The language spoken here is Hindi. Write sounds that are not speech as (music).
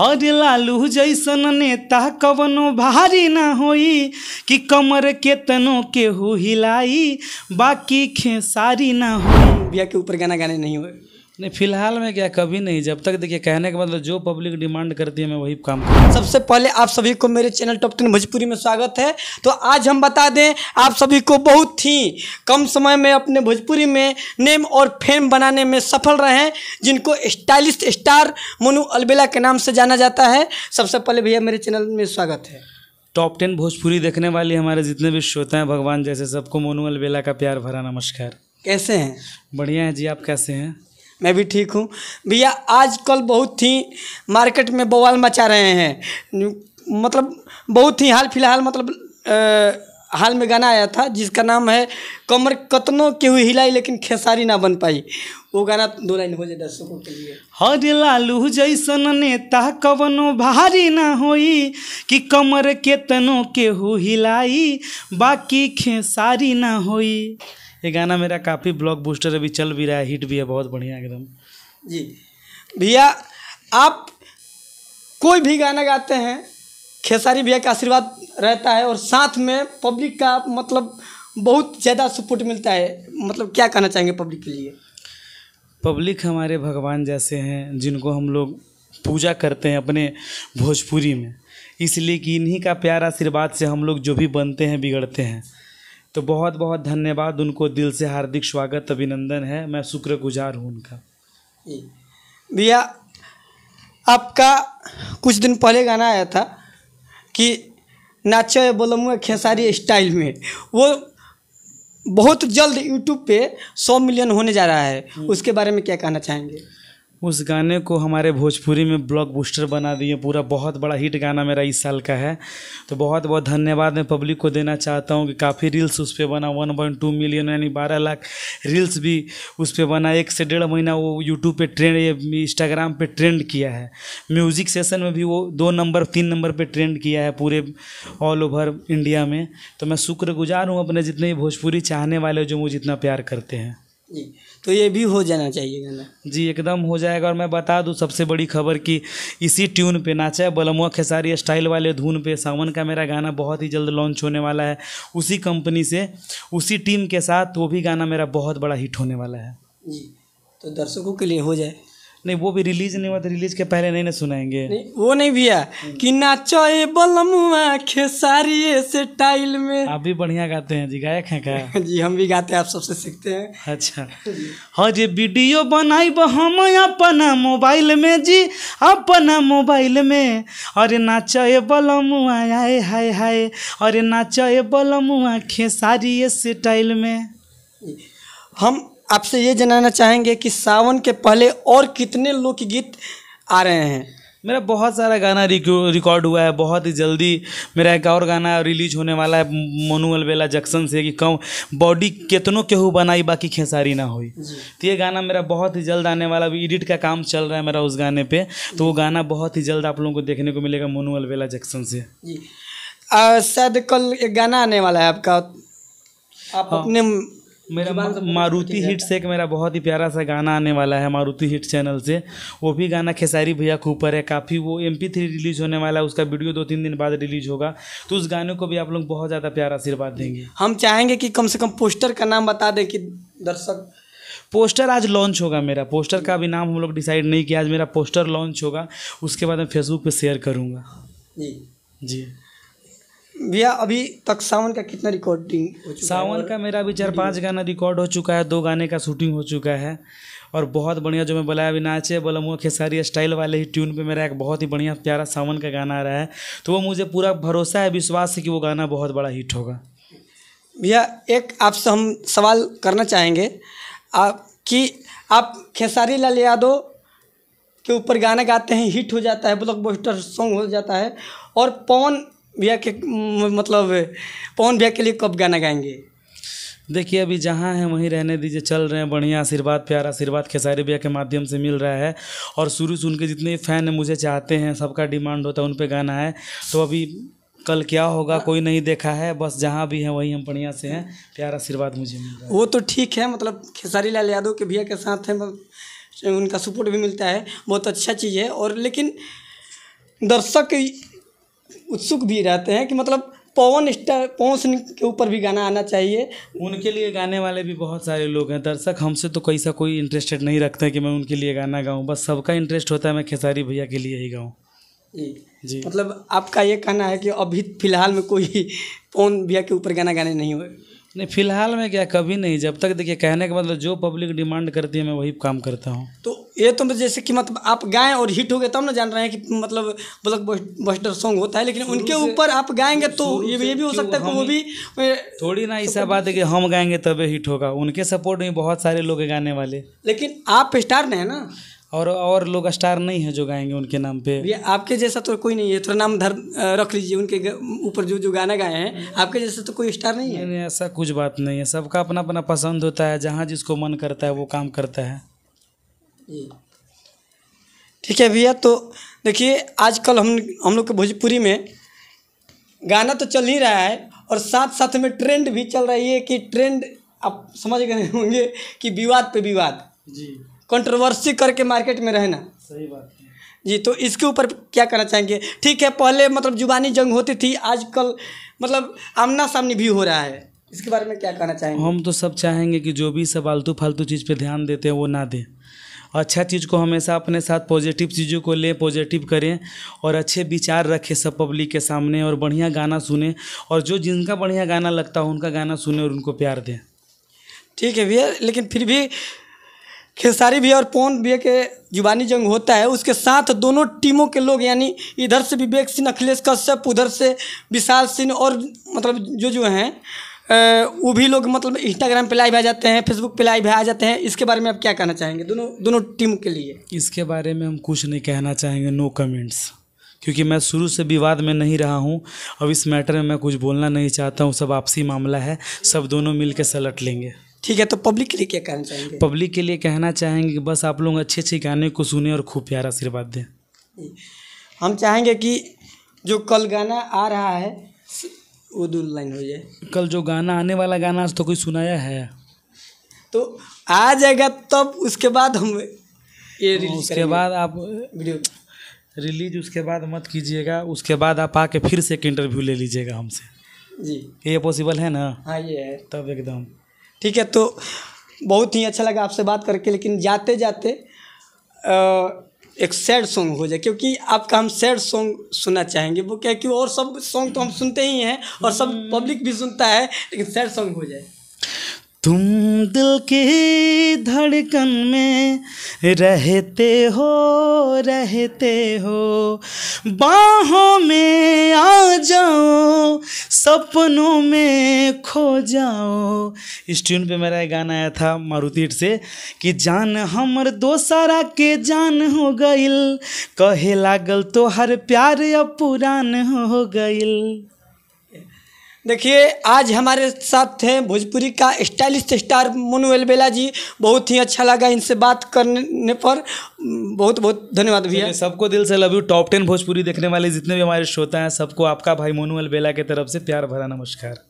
हर लालू जैसन नेता कवनो भारी ना होई कि कमर के तनों के हिलाई बाकी खेसारी ना होई बिया के ऊपर गाना गाने नहीं हुए नहीं फिलहाल में क्या कभी नहीं जब तक देखिए कहने के मतलब जो पब्लिक डिमांड करती है मैं वही काम करता सबसे पहले आप सभी को मेरे चैनल टॉप टेन भोजपुरी में स्वागत है तो आज हम बता दें आप सभी को बहुत ही कम समय में अपने भोजपुरी में नेम और फेम बनाने में सफल रहे जिनको स्टाइलिस्ट स्टार मोनू अलबेला के नाम से जाना जाता है सबसे पहले भैया मेरे चैनल में स्वागत है टॉप टेन भोजपुरी देखने वाले हमारे जितने भी श्रोता हैं भगवान जैसे सबको मोनू अलबेला का प्यार भरा नमस्कार कैसे हैं बढ़िया हैं जी आप कैसे हैं मैं भी ठीक हूँ भैया आजकल बहुत ही मार्केट में बवाल मचा रहे हैं मतलब बहुत ही हाल फिलहाल मतलब आ, हाल में गाना आया था जिसका नाम है कमर कतनों के हुई हिलाई लेकिन खेसारी ना बन पाई वो गाना दो लाइन हो जाए दर्शकों के लिए हर लालू जैसन नेता कवनो भारी ना होई कि कमर केतनों के हो हिलाई बाकी खेसारी ना होई ये गाना मेरा काफ़ी ब्लॉक बूस्टर अभी चल भी रहा है हिट भी है बहुत बढ़िया एकदम जी भैया आप कोई भी गाना गाते हैं खेसारी भैया का आशीर्वाद रहता है और साथ में पब्लिक का मतलब बहुत ज़्यादा सपोर्ट मिलता है मतलब क्या कहना चाहेंगे पब्लिक के लिए पब्लिक हमारे भगवान जैसे हैं जिनको हम लोग पूजा करते हैं अपने भोजपुरी में इसलिए कि इन्हीं का प्यार आशीर्वाद से हम लोग जो भी बनते हैं बिगड़ते हैं तो बहुत बहुत धन्यवाद उनको दिल से हार्दिक स्वागत अभिनंदन है मैं शुक्रगुजार हूँ उनका भैया आपका कुछ दिन पहले गाना आया था कि नाचे बोलमुआ खेसारी स्टाइल में वो बहुत जल्द यूट्यूब पे सौ मिलियन होने जा रहा है हम्म। उसके बारे में क्या कहना चाहेंगे उस गाने को हमारे भोजपुरी में ब्लॉक बूस्टर बना दिए पूरा बहुत बड़ा हिट गाना मेरा इस साल का है तो बहुत बहुत धन्यवाद मैं पब्लिक को देना चाहता हूँ कि काफ़ी रील्स उस पर बना वन पॉइंट टू मिलियन यानी बारह लाख रील्स भी उस पर बना एक से डेढ़ महीना वो यूट्यूब पे ट्रेंड इंस्टाग्राम पे ट्रेंड किया है म्यूज़िक सेशन में भी वो दो नंबर तीन नंबर पर ट्रेंड किया है पूरे ऑल ओवर इंडिया में तो मैं शुक्रगुजार हूँ अपने जितने भोजपुरी चाहने वाले जो मुझे इतना प्यार करते हैं तो ये भी हो जाना चाहिए गाना जी एकदम हो जाएगा और मैं बता दूं सबसे बड़ी खबर कि इसी ट्यून पे नाचा है बलमुआ खेसारी स्टाइल वाले धुन पे सावन का मेरा गाना बहुत ही जल्द लॉन्च होने वाला है उसी कंपनी से उसी टीम के साथ वो भी गाना मेरा बहुत बड़ा हिट होने वाला है जी तो दर्शकों के लिए हो जाए नहीं वो भी रिलीज नहीं हुआ तो रिलीज के पहले नहीं ना सुनाएंगे नहीं वो नहीं भैया कि नाचो ए बलमुआ खेसारी से टाइल में आप भी बढ़िया गाते हैं जी गायक हैं क्या (laughs) जी हम भी गाते हैं आप सबसे सीखते हैं अच्छा हाँ जी वीडियो बनाई हम अपना मोबाइल में जी अपना मोबाइल में अरे नाचो ए बलमुआ आए हाय हाय अरे नाचो ए बलमुआ खेसारी से टाइल में हम आपसे ये जानना चाहेंगे कि सावन के पहले और कितने लोकगीत आ रहे हैं मेरा बहुत सारा गाना रिकॉर्ड हुआ है बहुत ही जल्दी मेरा एक और गाना रिलीज होने वाला है मोनू अलवेला जक्सन से कि कम बॉडी कितनों केहू बनाई बाकी खेसारी ना हुई तो ये गाना मेरा बहुत ही जल्द आने वाला अभी एडिट का काम चल रहा है मेरा उस गाने पे तो वो गाना बहुत ही जल्द आप लोगों को देखने को मिलेगा मोनू अलवेला जक्सन से शायद कल एक गाना आने वाला है आपका आप हाँ। अपने मेरा तो मारुति हिट से एक मेरा बहुत ही प्यारा सा गाना आने वाला है मारुति हिट चैनल से वो भी गाना खेसारी भैया के ऊपर है काफ़ी वो एम पी थ्री रिलीज होने वाला है उसका वीडियो दो तीन दिन बाद रिलीज होगा तो उस गाने को भी आप लोग बहुत ज़्यादा प्यारा आशीर्वाद देंगे हम चाहेंगे कि कम से कम पोस्टर का नाम बता दें कि दर्शक पोस्टर आज लॉन्च होगा मेरा पोस्टर का भी नाम हम लोग डिसाइड नहीं किया आज मेरा पोस्टर लॉन्च होगा उसके बाद मैं फेसबुक पर शेयर करूँगा जी जी भैया अभी तक सावन का कितना रिकॉर्डिंग सावन का मेरा अभी चार पांच गाना रिकॉर्ड हो चुका है दो गाने का शूटिंग हो चुका है और बहुत बढ़िया जो मैं बोला अभी नाचे मुँह खेसारी स्टाइल वाले ही ट्यून पे मेरा एक बहुत ही बढ़िया प्यारा सावन का गाना आ रहा है तो वो मुझे पूरा भरोसा है विश्वास है कि वो गाना बहुत बड़ा हिट होगा भैया एक आपसे हम सवाल करना चाहेंगे आप कि आप खेसारी लाल यादव के ऊपर गाना गाते हैं हिट हो जाता है ब्लॉकबस्टर सॉन्ग हो जाता है और पवन भैया के मतलब पवन भैया के लिए कब गाना गाएंगे देखिए अभी जहाँ है वहीं रहने दीजिए चल रहे हैं बढ़िया आशीर्वाद प्यार आशीर्वाद खेसारी भैया के माध्यम से मिल रहा है और शुरू से उनके जितने फ़ैन हैं मुझे चाहते हैं सबका डिमांड होता है उन पर गाना है तो अभी कल क्या होगा कोई नहीं देखा है बस जहाँ भी है वहीं हम बढ़िया से हैं प्यार आशीर्वाद मुझे मिल रहा है वो तो ठीक है मतलब खेसारी लाल यादव के भैया के साथ हैं मतलब उनका सपोर्ट भी मिलता है बहुत अच्छा चीज़ है और लेकिन दर्शक उत्सुक भी रहते हैं कि मतलब पवन स्टार पवन सिंह के ऊपर भी गाना आना चाहिए उनके लिए गाने वाले भी बहुत सारे लोग हैं दर्शक हमसे तो कैसा सा कोई इंटरेस्टेड नहीं रखते हैं कि मैं उनके लिए गाना गाऊं बस सबका इंटरेस्ट होता है मैं खेसारी भैया के लिए ही गाऊं जी मतलब आपका ये कहना है कि अभी फिलहाल में कोई पवन भैया के ऊपर गाना गाने नहीं हुए नहीं फिलहाल में क्या कभी नहीं जब तक देखिए कहने का मतलब जो पब्लिक डिमांड करती है मैं वही काम करता हूँ तो ये तो मतलब जैसे कि मतलब आप गाएं और हिट हो गए तब ना जान रहे हैं कि मतलब ब्लॉक बस्टर सॉन्ग होता है लेकिन उनके ऊपर आप गाएंगे तो ये ये भी हो सकता है वो भी थोड़ी ना ऐसा बात है कि हम गाएंगे तब हिट होगा उनके सपोर्ट में बहुत सारे लोग गाने वाले लेकिन आप स्टार नहीं है ना और और लोग स्टार नहीं है जो गाएंगे उनके नाम पे ये आपके जैसा तो कोई नहीं है थोड़ा नाम धर रख लीजिए उनके ऊपर जो जो गाना गाए हैं आपके जैसा तो कोई स्टार नहीं है नहीं ऐसा कुछ बात नहीं है सबका अपना अपना पसंद होता है जहाँ जिसको मन करता है वो काम करता है ठीक है भैया तो देखिए आजकल हम हम लोग के भोजपुरी में गाना तो चल ही रहा है और साथ साथ में ट्रेंड भी चल रही है कि ट्रेंड आप समझ गए होंगे कि विवाद पे विवाद जी कंट्रोवर्सी करके मार्केट में रहना सही बात है जी तो इसके ऊपर क्या करना चाहेंगे ठीक है पहले मतलब जुबानी जंग होती थी आजकल मतलब आमना सामनी भी हो रहा है इसके बारे में क्या कहना चाहेंगे हम तो सब चाहेंगे कि जो भी सब आलतू फालतू चीज़ पे ध्यान देते हैं वो ना दें अच्छा चीज़ को हमेशा अपने साथ पॉजिटिव चीज़ों को लें पॉजिटिव करें और अच्छे विचार रखें सब पब्लिक के सामने और बढ़िया गाना सुने और जो जिनका बढ़िया गाना लगता हो उनका गाना सुने और उनको प्यार दें ठीक है भैया लेकिन फिर भी खेसारी भी और पौन भी के जुबानी जंग होता है उसके साथ दोनों टीमों के लोग यानी इधर से विवेक सिंह अखिलेश कश्यप उधर से विशाल सिंह और मतलब जो जो हैं वो भी लोग मतलब इंस्टाग्राम पे लाइव आ जाते हैं फेसबुक पे लाइव आ जाते हैं इसके बारे में आप क्या कहना चाहेंगे दोनों दोनों टीम के लिए इसके बारे में हम कुछ नहीं कहना चाहेंगे नो कमेंट्स क्योंकि मैं शुरू से विवाद में नहीं रहा हूँ अब इस मैटर में मैं कुछ बोलना नहीं चाहता हूँ सब आपसी मामला है सब दोनों मिल के सलट लेंगे ठीक है तो पब्लिक के लिए क्या कहना चाहेंगे पब्लिक के लिए कहना चाहेंगे कि बस आप लोग अच्छे अच्छे गाने को सुने और खूब प्यारा आशीर्वाद दें हम चाहेंगे कि जो कल गाना आ रहा है वो दो लाइन हो जाए कल जो गाना आने वाला गाना तो कोई सुनाया है तो आ जाएगा तब उसके बाद हम ये रिलीज उसके बाद आप वीडियो रिलीज उसके बाद मत कीजिएगा उसके बाद आप आके फिर से एक इंटरव्यू ले लीजिएगा हमसे जी ये पॉसिबल है ना हाँ ये है तब एकदम ठीक है तो बहुत ही अच्छा लगा आपसे बात करके लेकिन जाते जाते एक सैड सॉन्ग हो जाए क्योंकि आपका हम सैड सॉन्ग सुनना चाहेंगे वो क्या क्यों और सब सॉन्ग तो हम सुनते ही हैं और सब हम्म। पब्लिक भी सुनता है लेकिन सैड सॉन्ग हो जाए तुम दिल के धड़कन में रहते हो रहते हो बाहों में आ जाओ सपनों में खो जाओ इस ट्यून पे मेरा गाना आया था मारुति से कि जान हमर दोसारा के जान हो गई कहे लागल तो हर प्यार अब पुरान हो गई देखिए आज हमारे साथ थे भोजपुरी का स्टाइलिश स्टार मोनू अलबेला जी बहुत ही अच्छा लगा इनसे बात करने पर बहुत बहुत धन्यवाद भैया सबको दिल से love you top ten Bhojpuri देखने वाले जितने भी हमारे श्रोता हैं सबको आपका भाई मोनू अलबेला की तरफ से प्यार भरा नमस्कार